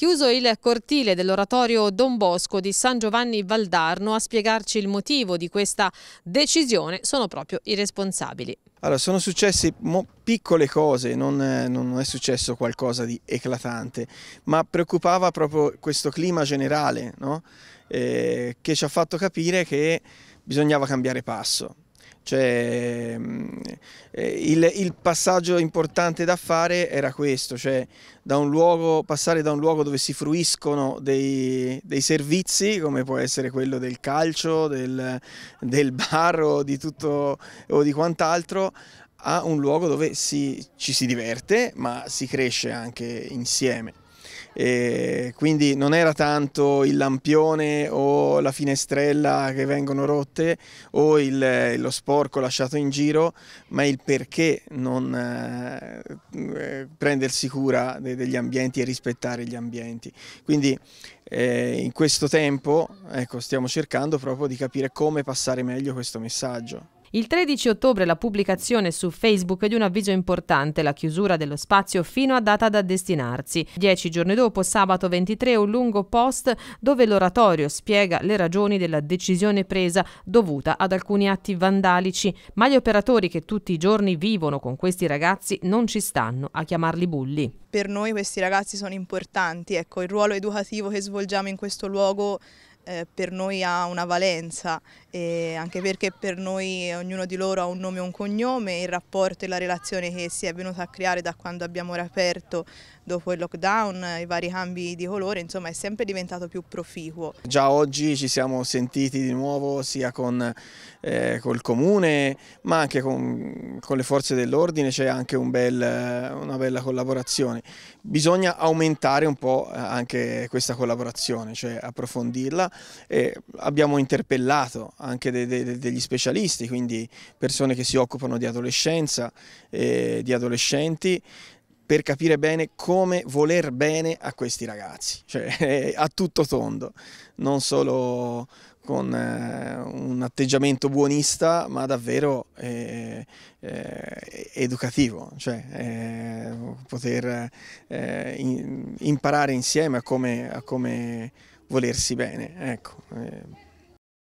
Chiuso il cortile dell'oratorio Don Bosco di San Giovanni Valdarno a spiegarci il motivo di questa decisione sono proprio i responsabili. Allora, sono successe piccole cose, non, non, è successo qualcosa di eclatante, ma preoccupava proprio questo clima generale no? eh, che ci ha fatto capire che bisognava cambiare passo. Cioè, mm, eh, il, il, passaggio importante da fare era questo, cioè da luogo, passare da un luogo dove si fruiscono dei, dei servizi, come può essere quello del calcio, del, del bar o di, tutto, o di quant'altro, a un luogo dove si, ci si diverte ma si cresce anche insieme. E quindi non era tanto il lampione o la finestrella che vengono rotte o il, lo sporco lasciato in giro, ma il perché non eh, prendersi cura de, degli ambienti e rispettare gli ambienti. Quindi eh, in questo tempo ecco, stiamo cercando proprio di capire come passare meglio questo messaggio. Il 13 ottobre la pubblicazione su Facebook di un avviso importante, la chiusura dello spazio fino a data da destinarsi. Dieci giorni dopo, sabato 23, un lungo post dove l'oratorio spiega le ragioni della decisione presa dovuta ad alcuni atti vandalici, ma gli operatori che tutti i giorni vivono con questi ragazzi non ci stanno a chiamarli bulli. Per noi questi ragazzi sono importanti, ecco, il ruolo educativo che svolgiamo in questo luogo eh, per noi ha una valenza, eh, anche perché per noi ognuno di loro ha un nome e un cognome, il rapporto e la relazione che si è venuta a creare da quando abbiamo riaperto dopo il lockdown, i vari cambi di colore, insomma è sempre diventato più proficuo. Già oggi ci siamo sentiti di nuovo sia con eh, col comune ma anche con, con le forze dell'ordine, c'è anche un bel, una bella collaborazione. Bisogna aumentare un po' anche questa collaborazione, cioè approfondirla eh, abbiamo interpellato anche de, de, degli specialisti, quindi persone che si occupano di adolescenza, eh, di adolescenti, per capire bene come voler bene a questi ragazzi, cioè a tutto tondo, non solo con eh, un atteggiamento buonista, ma davvero eh, eh, educativo, cioè eh, poter eh, in, imparare insieme a come, a come volersi bene. Ecco. Eh.